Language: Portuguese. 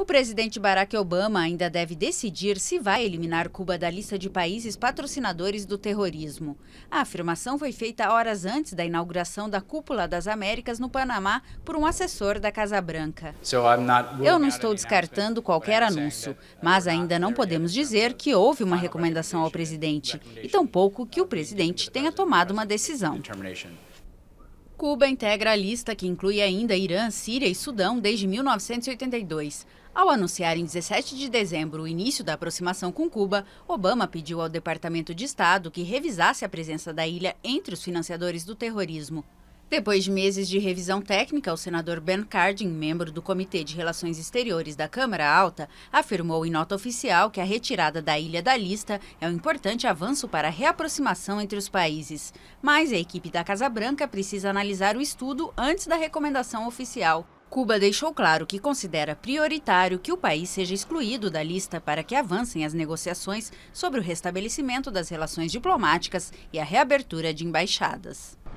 O presidente Barack Obama ainda deve decidir se vai eliminar Cuba da lista de países patrocinadores do terrorismo. A afirmação foi feita horas antes da inauguração da Cúpula das Américas no Panamá por um assessor da Casa Branca. Eu não estou descartando qualquer anúncio, mas ainda não podemos dizer que houve uma recomendação ao presidente e tampouco que o presidente tenha tomado uma decisão. Cuba integra a lista que inclui ainda Irã, Síria e Sudão desde 1982. Ao anunciar em 17 de dezembro o início da aproximação com Cuba, Obama pediu ao Departamento de Estado que revisasse a presença da ilha entre os financiadores do terrorismo. Depois de meses de revisão técnica, o senador Ben Cardin, membro do Comitê de Relações Exteriores da Câmara Alta, afirmou em nota oficial que a retirada da ilha da lista é um importante avanço para a reaproximação entre os países. Mas a equipe da Casa Branca precisa analisar o estudo antes da recomendação oficial. Cuba deixou claro que considera prioritário que o país seja excluído da lista para que avancem as negociações sobre o restabelecimento das relações diplomáticas e a reabertura de embaixadas.